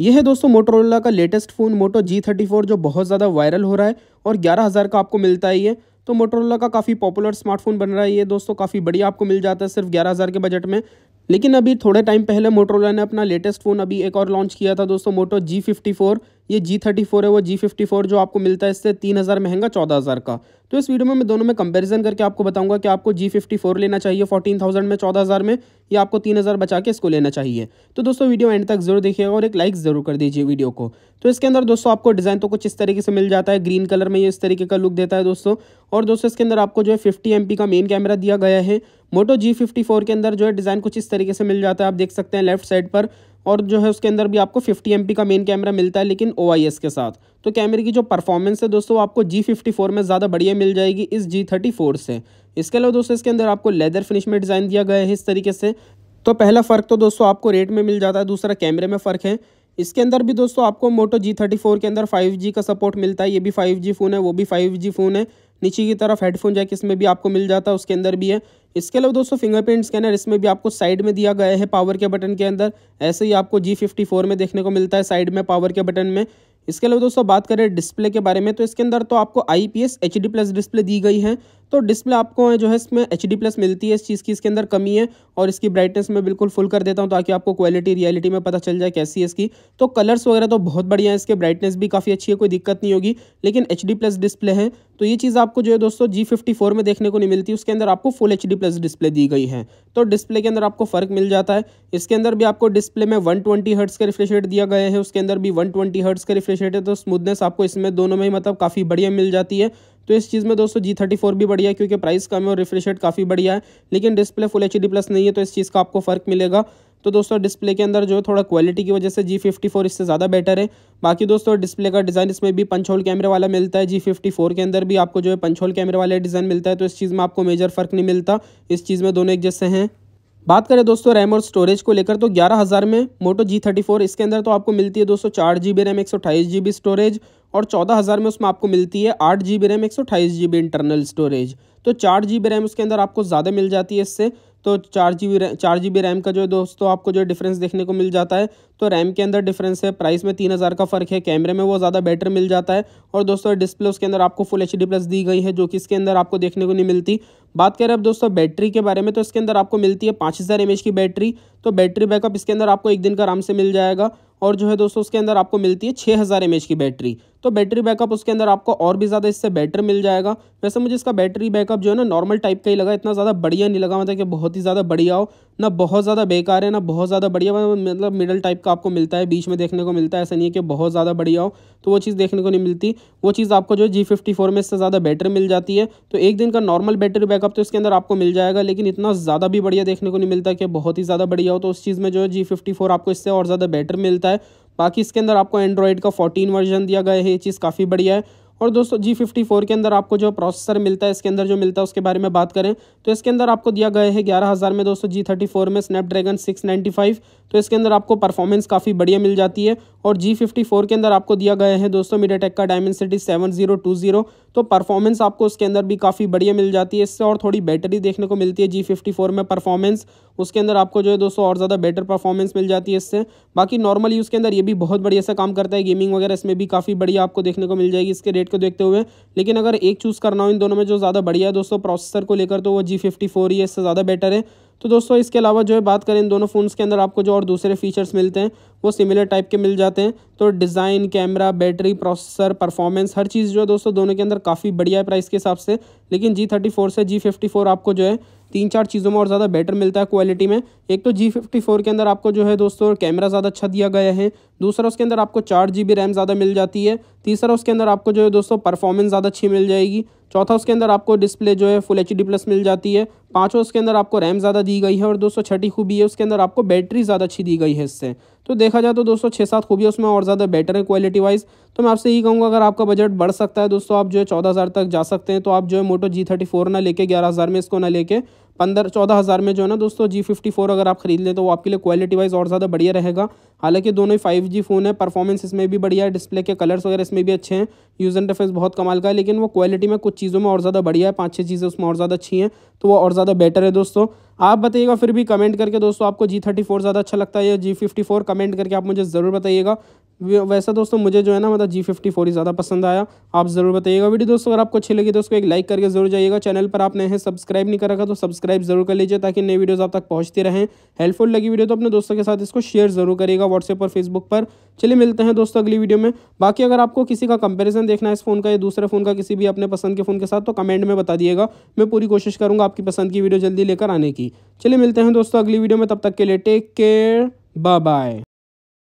यह है दोस्तों मोटोरोला का latest phone Moto G thirty four जो बहुत ज़्यादा वायरल हो रहा है और ग्यारह हज़ार का आपको मिलता है ये तो मोटोरोला का काफ़ी पॉपुलर स्मार्टफोन बन रहा है ये दोस्तों काफ़ी बढ़िया आपको मिल जाता है सिर्फ ग्यारह हज़ार के बजट में लेकिन अभी थोड़े टाइम पहले मोटरोला ने अपना लेटेस्ट फ़ोन अभी एक और लॉन्च किया था दोस्तों मोटो जी फिफ्टी फोर ये जी थर्टी फोर है वो जी फिफ्टी फोर जो आपको मिलता है इससे तीन हज़ार महंगा चौदह हज़ार का तो इस वीडियो में मैं दोनों में कंपैरिजन करके आपको बताऊंगा कि आपको जी फिफ्टी फोर लेना चाहिए फोर्टीन थाउजेंड में चौदह हज़ार में या आपको तीन हज़ार बचा के इसको लेना चाहिए तो दोस्तों वीडियो एंड तक जरूर देखिएगा और एक लाइक ज़रूर कर दीजिए वीडियो को तो इसके अंदर दोस्तों आपको डिज़ाइन तो कुछ इस तरीके से मिल जाता है ग्रीन कलर में ये इस तरीके का लुक देता है दोस्तों और दोस्तों इसके अंदर आपको जो है फिफ्टी एम का मेन कैमरा दिया गया है मोटो जी फिफ्टी फोर के अंदर जो है डिज़ाइन कुछ इस तरीके से मिल जाता है आप देख सकते हैं लेफ्ट साइड पर और जो है उसके अंदर भी आपको फिफ्टी एम का मेन कैमरा मिलता है लेकिन ओ के साथ तो कैमरे की जो परफॉर्मेंस है दोस्तों आपको जी में ज़्यादा बढ़िया मिल जाएगी इस जी से इसके अलावा दोस्तों इसके अंदर आपको लेदर फिनिश में डिज़ाइन दिया गया है इस तरीके से तो पहला फ़र्क तो दोस्तों आपको रेट में मिल जाता है दूसरा कैमरे में फ़र्क है इसके अंदर भी दोस्तों आपको मोटो जी थर्टी फोर के अंदर फाइव जी का सपोर्ट मिलता है ये भी फाइव जी फ़ोन है वो भी फाइव जी फ़ोन है नीचे की तरफ हेडफोन जैक इसमें भी आपको मिल जाता है उसके अंदर भी है इसके अलावा दोस्तों फिंगरप्रिंट स्कैनर इसमें भी आपको साइड में दिया गया है पावर के बटन के अंदर ऐसे ही आपको जी फिफ्टी फोर में देखने को मिलता है साइड में पावर के बटन में इसके अलावा दोस्तों बात करें डिस्प्ले के बारे में तो इसके अंदर तो आपको I P S H D plus display दी गई है तो डिस्प्ले आपको जो है इसमें एच प्लस मिलती है इस चीज़ की इसके अंदर कमी है और इसकी ब्राइटनेस मैं बिल्कुल फुल कर देता हूँ ताकि आपको क्वालिटी रियलिटी में पता चल जाए कैसी है इसकी तो कलर्स वगैरह तो बहुत बढ़िया है इसके ब्राइटनेस भी काफ़ी अच्छी है कोई दिक्कत नहीं होगी लेकिन एच प्लस डिस्प्ले है तो ये चीज़ आपको जो है दोस्तों जी में देखने को नहीं मिलती उसके अंदर आपको फुल एच प्लस डिस्प्ले दी गई है तो डिस्प्ले के अंदर आपको फ़र्क मिल जाता है इसके अंदर भी आपको डिस्प्ले में वन ट्वेंटी हर्ट्स का रिफ्रेश रेट दिया गया है उसके अंदर भी वन ट्वेंटी हर्ट्स का रिफ्रेश रेट है तो स्मूथनेस आपको इसमें दोनों में ही मतलब काफ़ी बढ़िया मिल जाती है तो इस चीज़ में दोस्तों जी थर्टी फोर भी बढ़िया है क्योंकि प्राइस कम है और रिफ्रेश काफ़ी बढ़िया है लेकिन display full H D plus नहीं है तो इस चीज़ का आपको फ़र्क मिलेगा तो दोस्तों डिस्प्ले के अंदर जो है थोड़ा क्वालिटी की वजह से जी फिफ्टी फोर इससे ज़्यादा बेटर है बाकी दोस्तों डिस्प्ले का डिज़ाइन इसमें भी पंच होल कैमरे वाला मिलता है जी फिफ्टी फोर के अंदर भी आपको जो है पंच होल कैमरे वाले डिज़ाइन मिलता है तो इस चीज़ में आपको मेजर फ़र्क नहीं मिलता इस चीज़ में दोनों एक जैसे हैं बात करें दोस्तों रैम और स्टोरेज को लेकर तो ग्यारह हज़ार में मोटो जी थर्टी फोर इसके अंदर तो आपको मिलती है दोस्तों चार जी बी रैम एक सौ अठाईस स्टोरेज और चौदह हज़ार में उसमें आपको मिलती है आठ जी बी रैम एक सौ अठाईस इंटरनल स्टोरेज तो चार जी बी रैम उसके अंदर आपको ज़्यादा मिल जाती है इससे तो चार जी बी चार जी बी रैम का जो है दोस्तों आपको जो डिफरेंस देखने को मिल जाता है तो रैम के अंदर डिफरेंस है प्राइस में तीन हज़ार का फ़र्क है कैमरे में वो ज़्यादा बेटर मिल जाता है और दोस्तों डिस्प्ले उसके अंदर आपको फुल एच डी प्लस दी गई है जो कि इसके अंदर आपको देखने को नहीं मिलती बात करें अब दोस्तों बैटरी के बारे में तो इसके अंदर आपको मिलती है पाँच हज़ार एम एच की बैटरी तो बैटरी बैकअप इसके अंदर आपको एक दिन का आराम से मिल जाएगा और जो है दोस्तों उसके अंदर आपको मिलती है छः हज़ार एम की बैटरी तो बैटरी बैकअप उसके अंदर आपको और भी ज़्यादा इससे बेटर मिल जाएगा वैसे मुझे इसका बैटरी बैकअप जो है ना नॉर्मल टाइप का ही लगा इतना ज़्यादा बढ़िया नहीं लगा मतलब कि बहुत ही ज़्यादा बढ़िया हो ना बहुत ज़्यादा बेकार है ना बहुत ज़्यादा बढ़िया मतलब मिडल मतलब टाइप का आपको मिलता है बीच में देखने को मिलता है ऐसा नहीं है कि बहुत ज़्यादा बढ़िया हो तो वो चीज़ देखने को नहीं मिलती वो चीज़ आपको जो है जी फिफ्टी फोर में इससे ज़्यादा बैटरी मिल जाती है तो एक दिन का नॉर्मल बैटरी बैकअप तो इसके अंदर आपको मिल जाएगा लेकिन इतना ज़्यादा भी बढ़िया देखने को नहीं मिलता कि बहुत ही ज़्यादा बढ़िया हो तो उस चीज़ में जो है जी फिफ्टी फोर आपको इससे और ज़्यादा बेटर मिलता है बाकी इसके अंदर आपको एंड्रॉयड का फोर्टीन वर्जन दिया गया है ये चीज़ काफ़ी बढ़िया है और दोस्तों जी फिफ्टी फोर के अंदर आपको जो प्रोसेसर मिलता है इसके अंदर जो मिलता है उसके बारे में बात करें तो इसके अंदर आपको दिया गया है ग्यारह हज़ार में दोस्तों जी थर्टी फोर में स्नैपड्रैगन सिक्स नाइन्टी फाइव तो इसके अंदर आपको परफॉर्मेंस काफ़ी बढ़िया मिल जाती है और जी फिफ्टी फोर के अंदर आपको दिया गया है दोस्तों मीडियाटेक का Dimensity seven zero two zero तो परफॉर्मेंस आपको उसके अंदर भी काफ़ी बढ़िया मिल जाती है इससे और थोड़ी बैटरी देखने को मिलती है जी फिफ्टी फोर में परफॉर्मेंस उसके अंदर आपको जो है दोस्तों और ज़्यादा बेटर परफॉर्मेंस मिल जाती है इससे बाकी नॉर्मल यूज़ के अंदर ये भी बहुत बढ़िया सा काम करता है गेमिंग वगैरह इसमें भी काफ़ी बढ़िया आपको देखने को मिल जाएगी इसके रेट को देखते हुए लेकिन अगर एक चूज़ करना हो इन दोनों में जो ज़्यादा बढ़िया है दोस्तों प्रोसेसर को लेकर तो वो जी फिफ्टी फोर ही इससे ज़्यादा बेटर है तो दोस्तों इसके अलावा जो है बात करें इन दोनों फ़ोन्स के अंदर आपको जो और दूसरे फीचर्स मिलते हैं वो सिमिलर टाइप के मिल जाते हैं तो design camera battery processor performance हर चीज़ जो है दोस्तों दोनों के अंदर काफ़ी बढ़िया है प्राइस के हिसाब से लेकिन जी थर्टी फोर से जी फिफ्टी फोर आपको जो है तीन चार चीज़ों में और ज़्यादा बेटर मिलता है क्वालिटी में एक तो जी फिफ्टी फोर के अंदर आपको जो है दोस्तों कैमरा ज़्यादा अच्छा दिया गया है दूसरा उसके अंदर आपको चार जी बी रैम ज़्यादा मिल जाती है तीसरा उसके अंदर आपको जो है दोस्तों परफॉर्मेंस ज़्यादा अच्छी मिल जाएगी चौथा उसके अंदर आपको डिस्प्ले जो है फुल एच डी प्लस मिल जाती है पाँचों उसके अंदर आपको रैम ज़्यादा दी गई है और दोस्तों छठी खूबी है उसके अंदर आपको बैटरी ज़्यादा अच्छी दी गई है इससे तो देखा जाए तो दोस्तों छः सात खूबियाँ उसमें और ज़्यादा बेटर है क्वालिटी वाइज तो मैं आपसे यही कहूँगा अगर आपका बजट बढ़ सकता है दोस्तों आप जो है चौदह हज़ार तक जा सकते हैं तो आप जो है मोटो जी थर्टी फोर ना लेके ग्यारह हज़ार में इसको ना लेके पंद्रह चौदह हज़ार में जो है ना दोस्तों जी फिफ्टी फोर अगर आप खरीद लें तो वो आपके लिए क्वालिटी वाइज और ज़्यादा बढ़िया रहेगा हालांकि दोनों ही फाइव जी फ़ोन है परफॉर्मेंस इसमें भी बढ़िया है डिस्प्ले के कलर्स वगैरह इसमें भी अच्छे हैं यूज़ इंटरफेस बहुत कमाल का है लेकिन वो क्वालिटी में कुछ चीज़ों में और ज़्यादा बढ़िया है पाँच छः चीज़ें उसमें और ज़्यादा अच्छी हैं तो वो और ज़्यादा बेटर है दोस्तों आप बताइएगा फिर भी कमेंट करके दोस्तों आपको जी थर्टी फ़ोर ज़्यादा अच्छा लगता है या जी फिफ्टी फोर कमेंट करके आप मुझे ज़रूर बताइएगा वैसा दोस्तों मुझे जो है ना मतलब जी फिफ्टी फोर ही ज़्यादा पसंद आया आप ज़रूर बताइएगा वीडियो दोस्तों अगर आपको अच्छी लगी तो उसको एक लाइक करके जरूर जाइएगा चैनल पर आपने हैं सब्सक्राइब नहीं कर रखा तो सब्सक्राइब जरूर कर लीजिए ताकि नई वीडियोज़ आप तक पहुँचती रहें हेल्पफुल लगी वीडियो तो अपने दोस्तों के साथ इसको शेयर जरूर करिएगा व्हाट्सएप और फेसबुक पर चलिए मिलते हैं दोस्तों अगली वीडियो में बाकी अगर आपको किसी का कंपेरिजन देखना है इस फोन का या दूसरे फोन का किसी भी अपने पसंद के फ़ोन के साथ तो कमेंट में बता दिएगा मैं पूरी कोशिश करूँगा आपकी पसंद की वीडियो जल्दी लेकर आने की चलिए मिलते हैं दोस्तों अगली वीडियो में तब तक के लिए टेक केयर बाय बाय